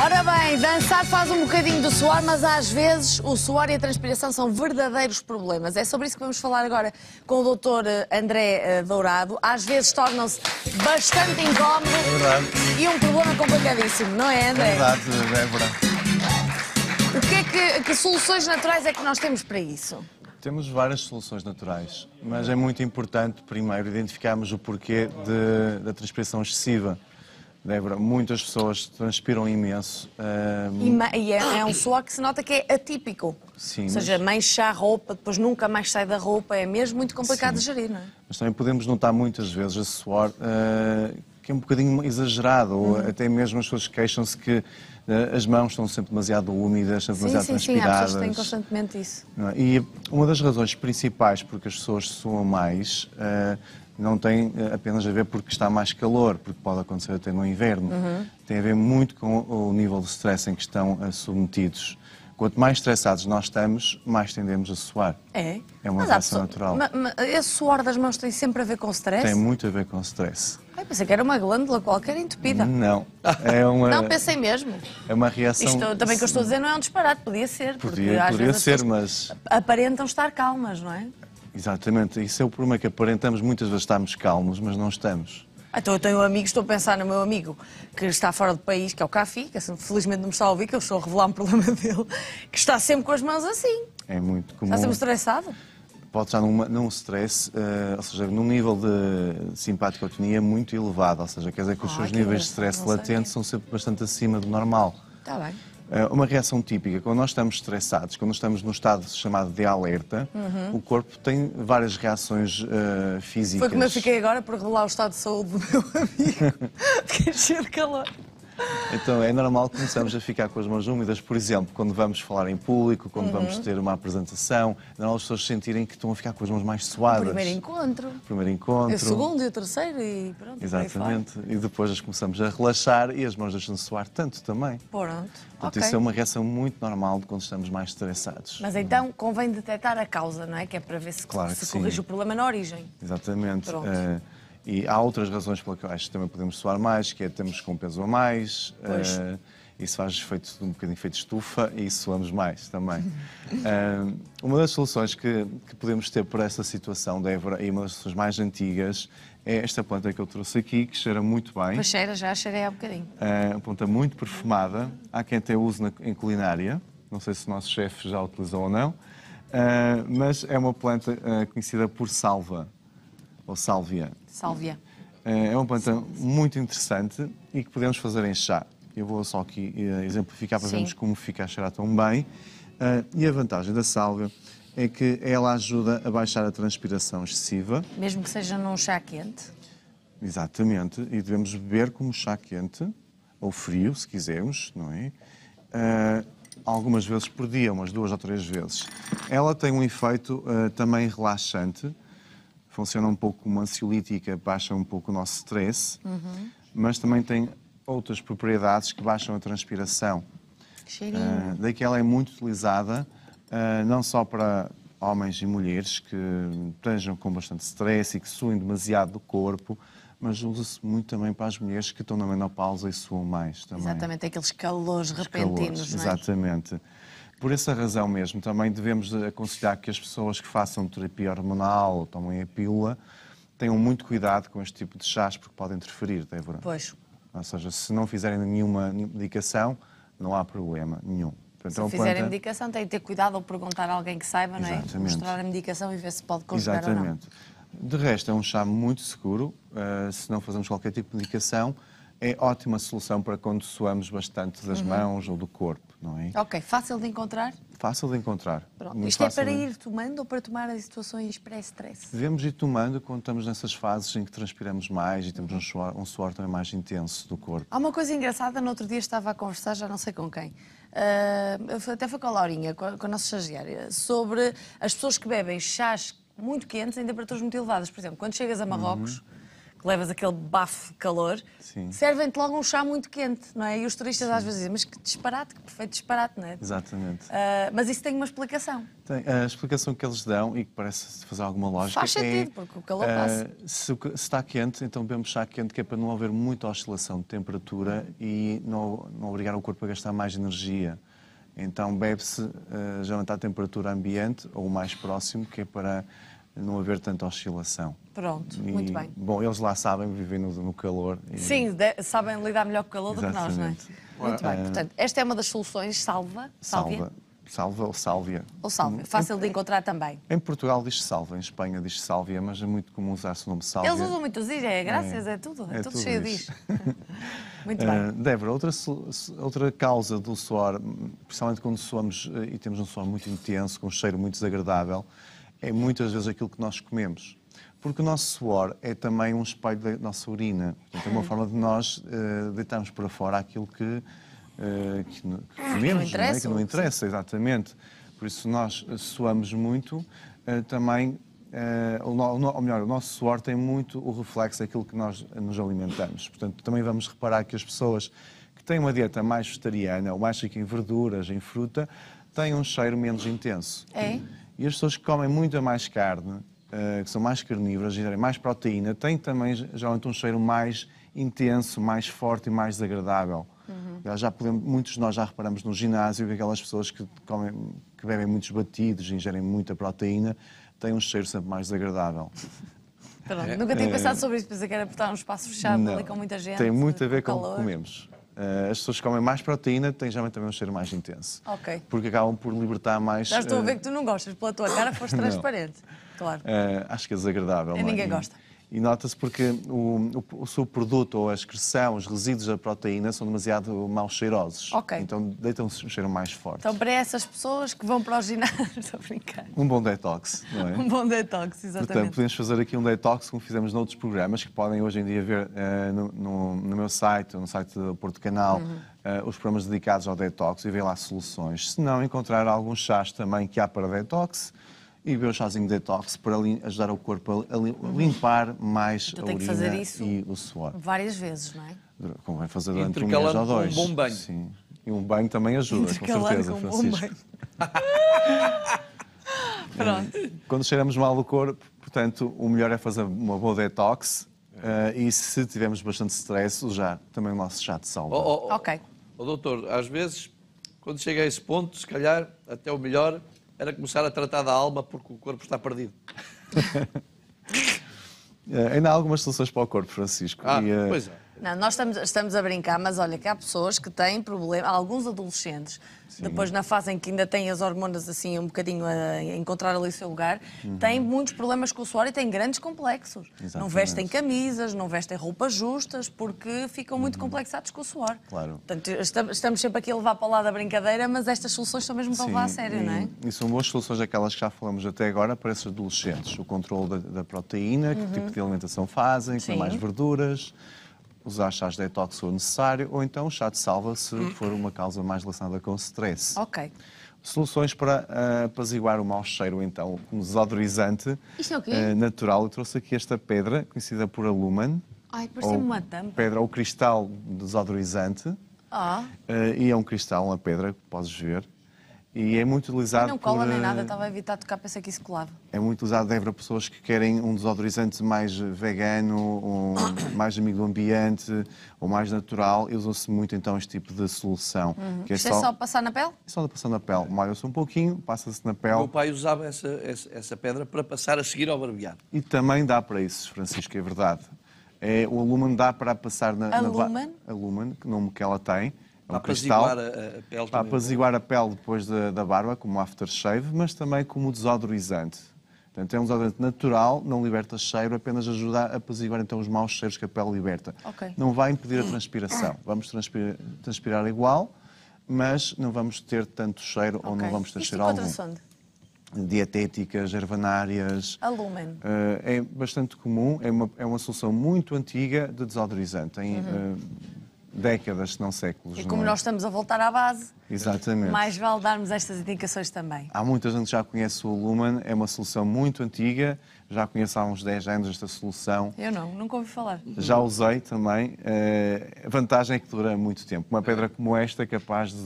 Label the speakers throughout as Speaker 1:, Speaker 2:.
Speaker 1: Ora bem, dançar faz um bocadinho do suor, mas às vezes o suor e a transpiração são verdadeiros problemas. É sobre isso que vamos falar agora com o Dr. Eh, André eh, Dourado. Às vezes tornam-se bastante incómodo
Speaker 2: é
Speaker 1: e um problema complicadíssimo, não é, André? É verdade, é verdade. O que é que, que soluções naturais é que nós temos para isso?
Speaker 2: Temos várias soluções naturais, mas é muito importante primeiro identificarmos o porquê de, da transpiração excessiva. Débora, muitas pessoas transpiram imenso. Um... Ehm,
Speaker 1: e, e é, é, um suor que se nota que é atípico.
Speaker 2: Sim, Ou seja, mas...
Speaker 1: mancha a roupa, depois nunca mais sai da roupa, é mesmo muito complicado Sim. de gerir, não é?
Speaker 2: Mas também podemos notar muitas vezes esse suor uh, que é um bocadinho exagerado, uhum. ou até mesmo as pessoas queixam-se que eh, as mãos estão sempre demasiado úmidas, sempre sim, demasiado sim, transpiradas. Sim, sim, têm
Speaker 1: constantemente isso.
Speaker 2: É? E uma das razões principais porque as pessoas suam mais eh, não tem eh, apenas a ver porque está mais calor, porque pode acontecer até no inverno. Uhum. Tem a ver muito com o nível de stress em que estão eh, submetidos. Quanto mais estressados nós estamos, mais tendemos a suar.
Speaker 1: É? É uma reação natural. Mas, mas esse suor das mãos tem sempre a ver com stress? Tem
Speaker 2: muito a ver com stress.
Speaker 1: Ai, pensei que era uma glândula qualquer entupida.
Speaker 2: Não. É uma, não, pensei mesmo. É uma reação... Isto também
Speaker 1: que eu estou a dizer não é um disparate, podia ser. Podia, porque, podia ser, pessoas... mas... Aparentam estar calmas, não é?
Speaker 2: Exatamente, isso é o problema que aparentamos muitas vezes estamos calmos, mas não estamos.
Speaker 1: Então eu tenho um amigo, estou a pensar no meu amigo que está fora do país, que é o Cafi, que assim, felizmente não me está a ouvir, que eu estou a revelar um problema dele, que está sempre com as mãos assim.
Speaker 2: É muito comum. Está sempre
Speaker 1: estressado?
Speaker 2: Pode estar numa, num stress, uh, ou seja, num nível de simpaticotonia muito elevado, ou seja, quer dizer que os ah, seus níveis de stress latente são sempre bastante acima do normal. Está bem. Eh, uma reação típica, quando nós estamos estressados, quando estamos num estado chamado de alerta, uhum. o corpo tem várias reações uh, eh, físicas. Foi como eu fiquei
Speaker 1: agora por revelar o estado de saúde do meu amigo. fiquei cheio de calor.
Speaker 2: Então é normal que começamos a ficar com as mãos úmidas, por exemplo, quando vamos falar em público, quando uhum. vamos ter uma apresentação, é normal as pessoas sentirem que estão a ficar com as mãos mais suadas. O primeiro
Speaker 1: encontro. O
Speaker 2: primeiro encontro. É o segundo
Speaker 1: e o terceiro e pronto. Exatamente.
Speaker 2: E depois as começamos a relaxar e as mãos deixam de suar tanto também.
Speaker 1: Pronto. Portanto, okay. isso é uma
Speaker 2: reação muito normal de quando estamos mais estressados. Mas
Speaker 1: então convém detectar a causa, não é? Que é para ver se, claro se corrige o problema na origem.
Speaker 2: Exatamente. Pronto. Uh, e há outras razões pela quais também podemos suar mais, que é temos com peso a mais, uh, isso faz efeito, um bocadinho efeito estufa e suamos mais também.
Speaker 3: uh,
Speaker 2: uma das soluções que, que, podemos ter para essa situação, Débora, e uma das soluções mais antigas, é esta planta que eu trouxe aqui, que cheira muito bem. Pois
Speaker 1: cheira, já cheirei há um bocadinho.
Speaker 2: Uh, uma planta muito perfumada, há quem até use na, em culinária, não sei se o nosso chefe já a utilizou ou não, uh, mas é uma planta conhecida por salva, ou sálvia. Sálvia. É, é uma planta muito interessante e que podemos fazer em chá. Eu vou só aqui eh, exemplificar para Sim. vermos como fica a cheirar tão bem. Eh, e a vantagem da sálvia é que ela ajuda a baixar a transpiração excessiva.
Speaker 1: Mesmo que seja num chá quente?
Speaker 2: Exatamente, e devemos beber como chá quente, ou frio, se quisermos, não é? Eh, algumas vezes por dia, umas duas ou três vezes. Ela tem um efeito também relaxante, funciona um pouco como ansiolítica, baixa um pouco o nosso stress, uhum. mas também tem outras propriedades que baixam a transpiração. Uh, daí que ela é muito utilizada, uh, não só para homens e mulheres que estejam com bastante stress e que suem demasiado do corpo, mas usa-se muito também para as mulheres que estão na menopausa e suam mais também. Exatamente,
Speaker 1: aqueles calores Os repentinos, é? calores, é?
Speaker 2: Exatamente. Por essa razão mesmo, também devemos aconselhar que as pessoas que façam terapia hormonal ou tomem a pílula tenham muito cuidado com este tipo de chás porque podem interferir, Débora. Pois. Ou seja, se não fizerem nenhuma medicação, não há problema nenhum. Portanto, se é fizerem planta...
Speaker 1: medicação, têm de ter cuidado ou perguntar a alguém que saiba, Exatamente. não é? Mostrar a medicação e ver se pode conjugar Exatamente.
Speaker 2: ou não. De resto, é um chá muito seguro, uh, se não fazemos qualquer tipo de medicação, é ótima solução para quando suamos bastante das uhum. mãos ou do corpo, não é?
Speaker 1: Ok, fácil de encontrar?
Speaker 2: Fácil de encontrar. Pronto. Isto é para ir
Speaker 1: tomando ou para tomar as situações pré estresse.
Speaker 2: Devemos ir tomando quando estamos nessas fases em que transpiramos mais e temos um suor, um suor também mais intenso do corpo.
Speaker 1: Há uma coisa engraçada, no outro dia estava a conversar, já não sei com quem, uh, até foi com a Laurinha, com a, com a nossa estagiária, sobre as pessoas que bebem chás muito quentes em temperaturas muito elevadas. Por exemplo, quando chegas a uhum. Marrocos... Uhum levas aquele bafo de calor, servem-te logo um chá muito quente, não é? E os turistas Sim. às vezes dizem, mas que disparate, que perfeito disparate, não é?
Speaker 2: Exatamente. Uh,
Speaker 1: mas isso tem uma explicação.
Speaker 2: Tem. A explicação que eles dão, e que parece fazer alguma lógica, Faz é, sentido, é, porque o calor uh, passa. Se, se, está quente, então bebemos chá quente, que é para não haver muita oscilação de temperatura e não, não obrigar o corpo a gastar mais energia. Então bebe-se uh, está à temperatura ambiente ou mais próximo, que é para não haver tanta oscilação.
Speaker 1: Pronto, e, muito bem.
Speaker 2: Bom, eles lá sabem viver no, no calor. E... Sim,
Speaker 1: de, sabem lidar melhor com o calor Exatamente. do que nós, não é?
Speaker 2: Muito bem, ah, portanto,
Speaker 1: esta é uma das soluções, salva, salva.
Speaker 2: Salva ou sálvia. Ou sálvia, fácil
Speaker 1: em, de encontrar também.
Speaker 2: Em Portugal diz salva, em Espanha diz sálvia, mas é muito comum usar-se o nome sálvia. Eles usam
Speaker 1: muito os é, é graças, é, é tudo, é, é tudo, tudo cheio disso. muito bem.
Speaker 2: Uh, Débora, outra, outra causa do suor, principalmente quando suamos eh, e temos um suor muito intenso, com um cheiro muito desagradável, é muitas vezes aquilo que nós comemos porque o nosso suor é também um espelho da nossa urina. Portanto, é uma forma de nós uh, deitarmos para fora aquilo que, uh, que, que ah, comemos, não, não é? que não interessa, exatamente. Por isso, nós suamos muito, uh, também, uh, ou, ou melhor, o nosso suor tem muito o reflexo daquilo que nós nos alimentamos. Portanto, também vamos reparar que as pessoas que têm uma dieta mais vegetariana ou mais rica em verduras, em fruta, têm um cheiro menos intenso. É? E as pessoas que comem muito mais carne eh, que são mais carnívoras, gerem mais proteína, têm também geralmente um cheiro mais intenso, mais forte e mais desagradável. Uhum. Já podemos, muitos de nós já reparamos no ginásio que aquelas pessoas que, comem, que bebem muitos batidos, ingerem muita proteína, têm um cheiro sempre mais desagradável.
Speaker 1: Perdão, é, nunca tinha eh, pensado sobre isso, pensei que era estar num espaço fechado não, ali com muita gente. Tem muito a ver com, o que
Speaker 2: comemos. Eh, as pessoas que comem mais proteína têm geralmente também um cheiro mais intenso. Ok. Porque acabam por libertar mais. Já estou uh... a ver que
Speaker 1: tu não gostas, pela tua cara foste transparente. Claro.
Speaker 2: Uh, acho que é desagradável. É? ninguém é? gosta. E nota-se porque o, o, o seu produto ou a excreção, os resíduos da proteína são demasiado mal cheirosos. Ok. Então deitam-se um cheiro mais forte. Então
Speaker 1: para essas pessoas que vão para o ginásio, estou brincando.
Speaker 2: Um bom detox, não é? um bom
Speaker 3: detox, exatamente. Portanto,
Speaker 2: podemos fazer aqui um detox como fizemos noutros programas que podem hoje em dia ver uh, no, no, no, meu site, no site do Porto Canal, uhum. Uh, os programas dedicados ao detox e ver lá soluções. Se não, encontrar alguns chás também que há para detox e beber um chazinho de detox para ajudar o corpo a, uhum. limpar mais então, a urina fazer isso e o suor.
Speaker 1: Várias vezes, não é?
Speaker 2: Convém fazer durante um mês ou dois. um bom banho. Sim. E um banho também ajuda, com certeza, com Francisco. Um bom banho.
Speaker 3: Pronto.
Speaker 2: Quando cheiramos mal o corpo, portanto, o melhor é fazer uma boa detox é. uh, e se tivermos bastante stress, usar também o nosso chá de salva. Oh,
Speaker 3: oh, oh, ok. Oh, doutor, às vezes, quando chega a esse ponto, se calhar até o melhor era começar a tratar da alma porque o corpo está perdido.
Speaker 2: É, ainda há algumas soluções para o corpo, Francisco. Ah, e, eh, pois é.
Speaker 1: Não, nós estamos, estamos a brincar, mas olha que há pessoas que têm problemas, alguns adolescentes, Sim. depois na fase em que ainda têm as hormonas assim um bocadinho a encontrar ali o seu lugar, uhum. têm muitos problemas com o suor e têm grandes complexos. Exatamente. Não vestem camisas, não vestem roupas justas, porque ficam muito uhum. complexados com o suor. Claro. Portanto, estamos sempre aqui a levar para lá da brincadeira, mas estas soluções são mesmo para Sim. levar a sério, e, não é?
Speaker 2: E são boas soluções aquelas que já falamos até agora para esses adolescentes. O controle da, da proteína, uhum. que tipo de alimentação fazem, com mais verduras usar chás de detox se for necessário, ou então chá de salva se for uma causa mais relacionada com o stress. Ok. Soluções para eh, apaziguar o mau cheiro, então, com desodorizante Isto é o quê? Eh, natural. Eu trouxe aqui esta pedra, conhecida por alumen,
Speaker 1: Ai, parecia uma tampa. pedra
Speaker 2: ou cristal desodorizante, Ah, ah, e é um cristal, uma pedra, que podes ver, e é muito utilizado. não cola por, nem nada, eh, estava
Speaker 1: a evitar tocar, pensei que isso colava.
Speaker 2: É muito usado deve, para pessoas que querem um desodorizante mais vegano, um, mais amigo do ambiente, ou mais natural. E usam-se muito então este tipo de solução. Uhum. Que é Isto é só... é só passar na pele? É só de passar na pele. Molha-se um pouquinho, passa-se na pele. O meu
Speaker 3: pai usava essa, essa, essa pedra para passar a seguir ao barbeado.
Speaker 2: E também dá para isso, Francisco, é verdade. É, o alumen dá para passar na. Alumen? Na, alumen, que nome que ela tem um para cristal. Apaziguar a, a pele. Para é? apaziguar a pele depois da, da barba, como aftershave, mas também como desodorizante. Portanto, é um desodorante natural, não liberta cheiro, apenas ajuda a apaziguar então os maus cheiros que a pele liberta. Okay. Não vai impedir a transpiração. Vamos transpirar, transpirar igual, mas não vamos ter tanto cheiro okay. ou não vamos ter Isto cheiro algum. Onde? Dietéticas, ervanárias. Alumen. Uh, eh, é bastante comum, é uma, é uma solução muito antiga de desodorizante. Tem, uhum. uh, décadas, se não séculos. E é como é? nós
Speaker 1: estamos a voltar à base,
Speaker 2: Exatamente. Mais
Speaker 1: vale darmos estas indicações também.
Speaker 2: Há muita gente que já conhece o Lumen, é uma solução muito antiga, já conheço há uns 10 anos esta solução. Eu
Speaker 1: não, nunca ouvi falar. Já usei
Speaker 2: também. Eh, a vantagem é que dura muito tempo. Uma pedra como esta é capaz de,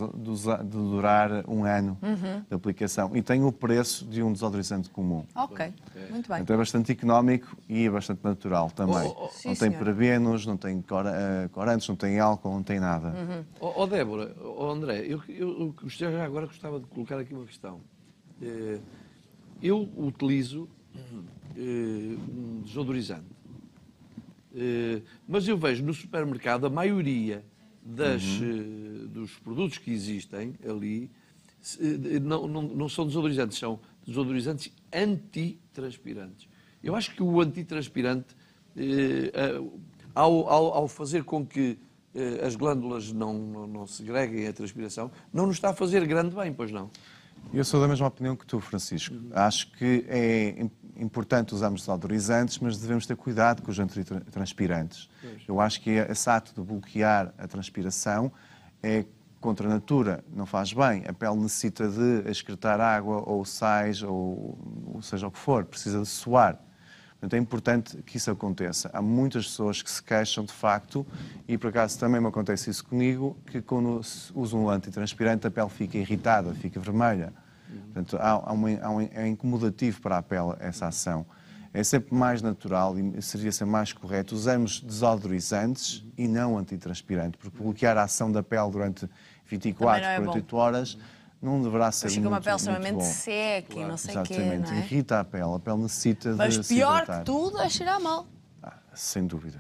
Speaker 2: durar um ano uhum. de aplicação e tem o preço de um desodorizante comum.
Speaker 3: Ok, muito bem. Então é
Speaker 2: bastante económico e é bastante natural também. Oh, oh, oh. não Sim, tem senhora. parabenos, não tem eh, corantes, não tem álcool, não tem nada.
Speaker 3: Uhum. Oh, oh Débora, oh André, eu eu, eu já agora gostava de colocar aqui uma questão. Eh, eu utilizo eh, um desodorizante, eh, mas eu vejo no supermercado a maioria das, uhum. dos produtos que existem ali não, não, não são desodorizantes, são desodorizantes antitranspirantes. Eu acho que o antitranspirante, ao, ao, ao fazer com que eh, as glândulas não, não, não segreguem a transpiração, não nos está a fazer grande bem, pois não?
Speaker 2: Eu sou da mesma opinião que tu, Francisco. Uhum. Acho que é importante usarmos desodorizantes, mas devemos ter cuidado com os antitranspirantes. Pois. Eu acho que é, esse ato de bloquear a transpiração é contra a natura, não faz bem. A pele necessita de excretar água, ou sais, ou, ou seja o que for, precisa de suar. Portanto, é importante que isso aconteça. Há muitas pessoas que se queixam de facto, e por acaso também me acontece isso comigo, que quando usam um antitranspirante a pele fica irritada, fica vermelha. Portanto, há, há, um, há um, é incomodativo para a pele essa ação. É sempre mais natural e seria ser mais correto usarmos desodorizantes e não antitranspirante, porque bloquear a ação da pele durante 24, 48 é horas não deverá ser Mas fica muito, uma pele extremamente seca
Speaker 1: claro. e não sei o quê, não é?
Speaker 2: irrita a pele, a pele necessita Mas de Mas pior que
Speaker 1: tudo é cheirar mal.
Speaker 2: Sem dúvida.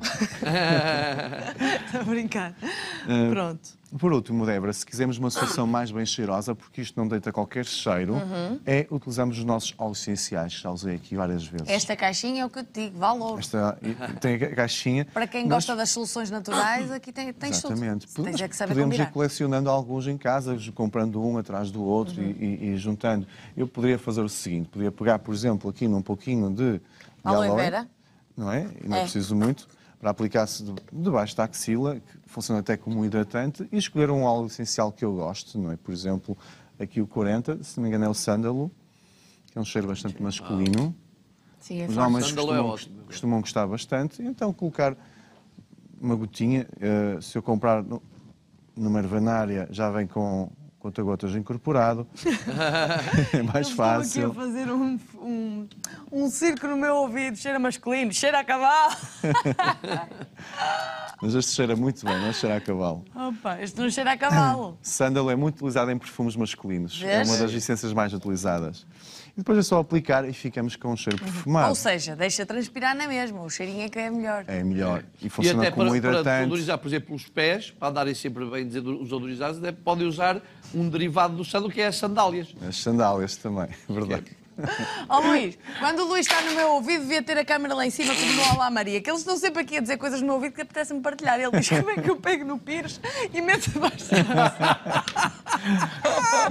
Speaker 1: Estou a brincar. Uh,
Speaker 2: eh, Pronto. Por último, Débora, se quisermos uma solução mais bem cheirosa, porque isto não deita qualquer cheiro, uhum. é utilizamos os nossos óleos essenciais, já usei aqui várias vezes.
Speaker 1: Esta caixinha é o que eu te digo, valor.
Speaker 2: Esta tem a caixinha. Para quem mas... gosta
Speaker 1: das soluções naturais, aqui tem, tem Exatamente. Tudo. Podemos, tens é podemos ir
Speaker 2: colecionando alguns em casa, comprando um atrás do outro uhum. e, e, e juntando. Eu poderia fazer o seguinte: poderia pegar, por exemplo, aqui num pouquinho de aloe vera não é? E não é, é. preciso muito para aplicar-se debaixo da axila, que funciona até como um hidratante, e escolher um óleo essencial que eu gosto, não é? Por exemplo, aqui o 40, se não me engano é o sândalo, que é um cheiro bastante masculino.
Speaker 1: Sim, é Os homens é costumam,
Speaker 2: costumam, gostar bastante, então colocar uma gotinha, eh, se eu comprar numa ervanária, já vem com conta-gotas incorporado. é mais eu fácil. Estou
Speaker 1: aqui a fazer um, um, um circo no meu ouvido. Cheira masculino, cheira a cavalo.
Speaker 2: mas este cheira muito bem, não é? cheira a cavalo.
Speaker 1: Opa, este não cheira a cavalo.
Speaker 2: Sândalo é muito utilizado em perfumes masculinos. Vês? É uma das licenças mais utilizadas e depois é só aplicar e ficamos com um cheiro uhum. perfumado. Ou
Speaker 1: seja, deixa transpirar na mesma, o cheirinho é que é melhor.
Speaker 2: É melhor. E funciona e até como para, hidratante. para desodorizar,
Speaker 3: por exemplo, os pés, para andarem sempre bem os odorizados, podem usar um derivado do sandal, que é as sandálias.
Speaker 2: As sandálias também, é verdade. Que...
Speaker 1: Ó oh, Luís, quando o Luís está no meu ouvido, devia ter a câmera lá em cima, como no Olá Maria, que eles estão sempre aqui a dizer coisas no meu ouvido que apetece-me partilhar. Ele diz como é que eu pego no Pires e meto abaixo.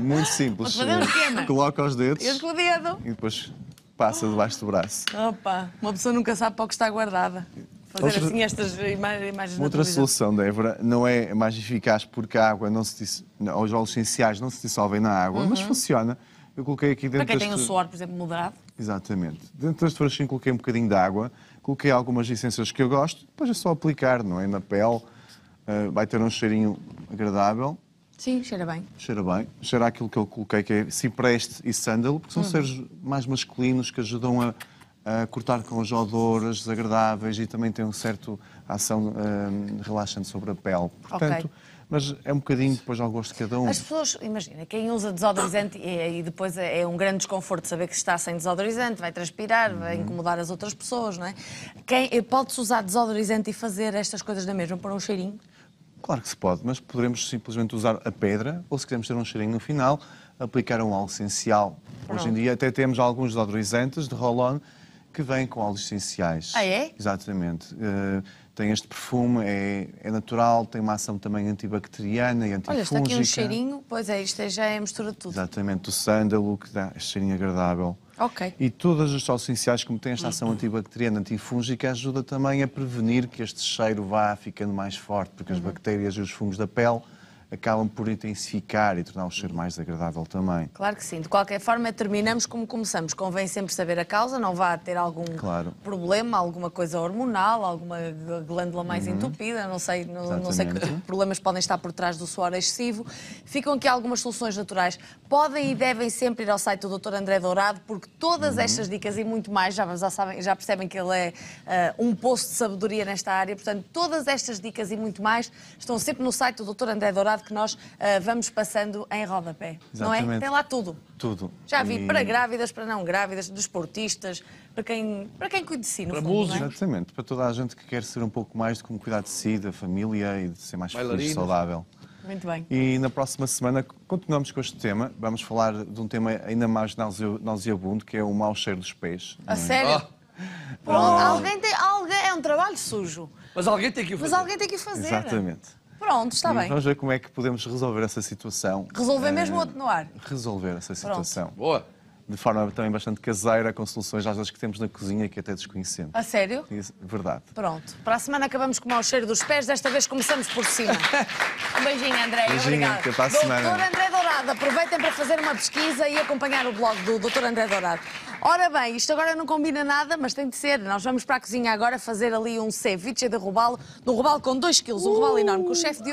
Speaker 2: Muito simples. Coloca os dedos.
Speaker 1: dedo. E
Speaker 2: depois passa debaixo do braço.
Speaker 1: Opa, uma pessoa nunca sabe para o que está guardada. Fazer outra, assim estas imagens Outra solução,
Speaker 2: Débora, não é mais eficaz porque a água não se os óleos essenciais não se dissolvem na água, uhum. mas funciona. Eu coloquei aqui dentro. Para quem tem um suor,
Speaker 1: por exemplo, moderado.
Speaker 2: Exatamente. Dentro das frascinho coloquei um bocadinho de água, coloquei algumas essências que eu gosto, depois é só aplicar, não é? Na pele, uh, vai ter um cheirinho agradável.
Speaker 1: Sim, cheira bem.
Speaker 2: Cheira bem. Cheira aquilo que eu coloquei, que é cipreste e sândalo, porque são hum. seres mais masculinos que ajudam a, a cortar com os odores desagradáveis e também têm uma certa ação um, relaxante sobre a pele. Portanto, okay. Mas é um bocadinho depois ao gosto de cada um. As
Speaker 1: pessoas, imagina, quem usa desodorizante e, e depois é, é um grande desconforto saber que está sem desodorizante, vai transpirar, uhum. vai incomodar as outras pessoas, não é? Quem, pode-se usar desodorizante e fazer estas coisas da mesma, pôr um cheirinho?
Speaker 2: Claro que se pode, mas poderemos simplesmente usar a pedra ou se queremos ter um cheirinho no final, aplicar um óleo essencial. Pronto. Hoje em dia até temos alguns odorizantes de Rolon que vêm com óleos essenciais. Ah, é? Exatamente. Uh, tem este perfume, é, é, natural, tem uma ação também antibacteriana e antifúngica. Olha, está aqui um cheirinho,
Speaker 1: pois é, isto é, já é a mistura de tudo.
Speaker 2: Exatamente, o sândalo, que dá este cheirinho agradável. E todas as sócios essenciais, como têm esta ação antibacteriana, antifúngica, ajuda também a prevenir que este cheiro vá ficando mais forte, porque as uhum. bactérias e os fungos da pele acabam por intensificar e tornar o cheiro mais agradável também.
Speaker 1: Claro que sim. De qualquer forma, terminamos como começamos. Convém sempre saber a causa, não vá ter algum claro. problema, alguma coisa hormonal, alguma glândula mais uhum. entupida, não sei, não, não, sei que problemas podem estar por trás do suor excessivo. Ficam aqui algumas soluções naturais. Podem e devem sempre ir ao site do Dr. André Dourado, porque todas uhum. estas dicas e muito mais, já, já, sabem, já percebem que ele é uh, um poço de sabedoria nesta área. Portanto, todas estas dicas e muito mais estão sempre no site do Dr. André Dourado que nós uh, vamos passando em rodapé, Exatamente. não é? Tem lá tudo.
Speaker 2: Tudo. Já vi e... para grávidas,
Speaker 1: para não grávidas, desportistas, para quem, para quem cuida de si, no para fundo, é? músicos. É?
Speaker 2: Exatamente, para toda a gente que quer ser um pouco mais de como cuidar de si, da família e de ser mais Bailarinas. feliz, saudável. Muito bem. E na próxima semana continuamos com este tema. Vamos falar de um tema ainda mais nauseabundo, que é o mau cheiro dos pés. É? A sério? Oh. Pô, oh. alguém
Speaker 1: tem, alguém, é um trabalho sujo.
Speaker 2: Mas alguém tem que o fazer. Mas alguém
Speaker 1: tem que fazer. Exatamente. Pronto, está e bem. Vamos ver
Speaker 2: como é que podemos resolver essa situação. Resolver eh, mesmo ou atenuar? Resolver essa situação. Pronto. Boa de forma também bastante caseira, com soluções às vezes que temos na cozinha que até desconhecemos. A sério? Isso, verdade.
Speaker 1: Pronto. Para a semana acabamos com o mau cheiro dos pés, desta vez começamos por cima. um beijinho, André. Beijinho, Obrigado. Até para a semana. André Dourado. Aproveitem para fazer uma pesquisa e acompanhar o blog do Dr. André Dourado. Ora bem, isto agora não combina nada, mas tem de ser. Nós vamos para a cozinha agora fazer ali um ceviche de robalo, de um robalo com 2 quilos, um robalo enorme, que o chefe de